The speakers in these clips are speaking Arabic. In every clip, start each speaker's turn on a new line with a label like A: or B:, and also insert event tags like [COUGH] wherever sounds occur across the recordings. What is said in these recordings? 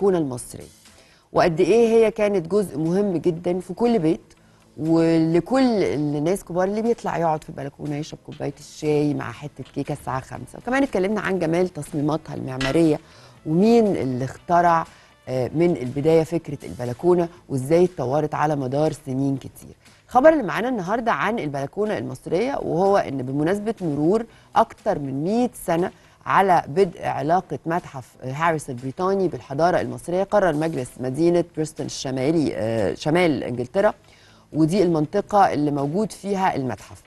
A: الكونه المصريه وقد ايه هي كانت جزء مهم جدا في كل بيت ولكل الناس كبار اللي بيطلع يقعد في البلكونه يشرب كوبايه الشاي مع حته كيكه الساعه 5 وكمان اتكلمنا عن جمال تصميماتها المعماريه ومين اللي اخترع آه، من البدايه فكره البلكونه وازاي اتطورت على مدار سنين كتير الخبر اللي معانا النهارده عن البلكونه المصريه وهو ان بمناسبه مرور اكتر من 100 سنه على بدء علاقة متحف هاريس البريطاني بالحضارة المصرية قرر مجلس مدينة بريستون الشمالي آه، شمال إنجلترا ودي المنطقة اللي موجود فيها المتحف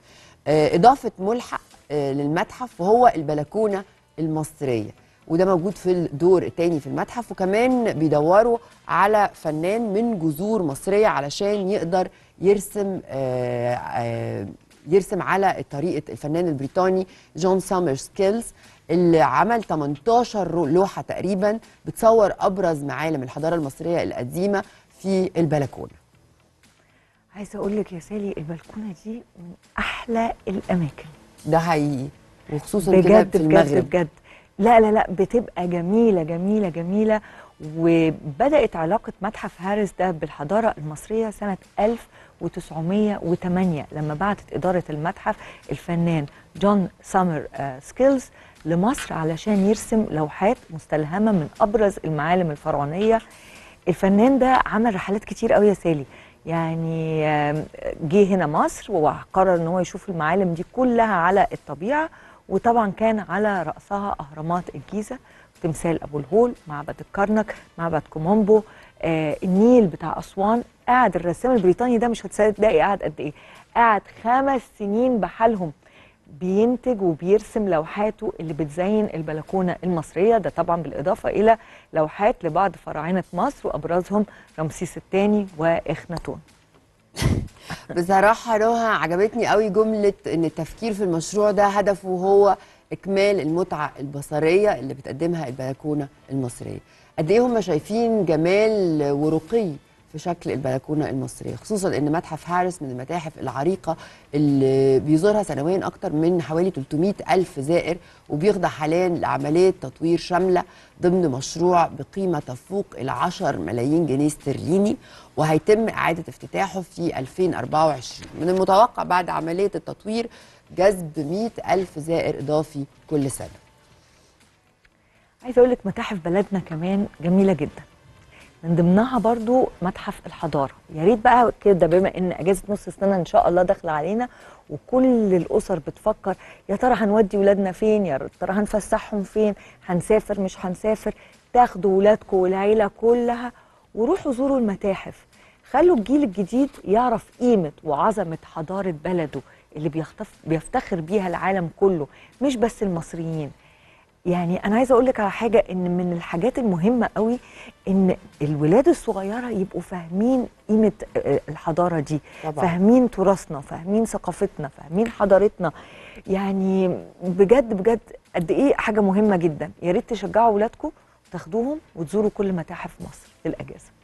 A: آه، إضافة ملحق آه، للمتحف وهو البلكونة المصرية وده موجود في الدور الثاني في المتحف وكمان بيدوروا على فنان من جذور مصرية علشان يقدر يرسم يرسم على طريقه الفنان البريطاني جون سامر سكيلز اللي عمل 18 لوحه تقريبا بتصور ابرز معالم الحضاره المصريه القديمه في البلكونه
B: عايزه اقول لك يا سالي البلكونه دي من
A: احلى الاماكن ده حقيقي
B: وخصوصا كده في المغرب بجد بجد لا لا لا بتبقى جميله جميله جميله وبدات علاقه متحف هارس ده بالحضاره المصريه سنه 1908 لما بعتت اداره المتحف الفنان جون سامر آه، سكيلز لمصر علشان يرسم لوحات مستلهمه من ابرز المعالم الفرعونيه الفنان ده عمل رحلات كتير قوي يا سالي يعني جه هنا مصر وقرر ان هو يشوف المعالم دي كلها على الطبيعه وطبعا كان على رأسها أهرامات الجيزة تمثال أبو الهول معبد الكرنك معبد كومومبو آه النيل بتاع أسوان قعد الرسام البريطاني ده مش هتصدقي قعد قد إيه قعد خمس سنين بحالهم بينتج وبيرسم لوحاته اللي بتزين البلكونة المصرية ده طبعا بالإضافة إلى لوحات لبعض فراعنة مصر وأبرزهم رمسيس الثاني وإخناتون
A: [LAUGHS] بصراحه نهى عجبتني قوي جمله ان التفكير في المشروع ده هدفه هو اكمال المتعه البصريه اللي بتقدمها البلكونه المصريه قد ايه هم شايفين جمال ورقي في شكل البلكونه المصريه خصوصا ان متحف هارس من المتاحف العريقه اللي بيزورها سنويا اكثر من حوالي 300 الف زائر وبيخضع حاليا لعمليه تطوير شامله ضمن مشروع بقيمه تفوق ال 10 ملايين جنيه استرليني وهيتم اعاده افتتاحه في 2024 من المتوقع بعد عمليه التطوير جذب 100 الف زائر اضافي كل سنه
B: عايزه اقول لك متاحف بلدنا كمان جميله جدا من ضمنها برضو متحف الحضاره يا ريت بقى كده بما ان اجازه نص السنه ان شاء الله داخله علينا وكل الاسر بتفكر يا ترى هنودي ولادنا فين يا ترى هنفسحهم فين هنسافر مش هنسافر تاخدوا ولادكم والعيله كلها وروحوا زوروا المتاحف خلوا الجيل الجديد يعرف قيمه وعظمه حضاره بلده اللي بيفتخر بيها العالم كله مش بس المصريين يعني انا عايزه اقول لك على حاجه ان من الحاجات المهمه قوي ان الولاد الصغيره يبقوا فاهمين قيمه آه، الحضاره دي طبعا. فاهمين تراثنا فاهمين ثقافتنا فاهمين حضارتنا يعني بجد بجد قد ايه حاجه مهمه جدا يا ريت تشجعوا اولادكم تاخدوهم وتزوروا كل متاحف مصر في الاجازه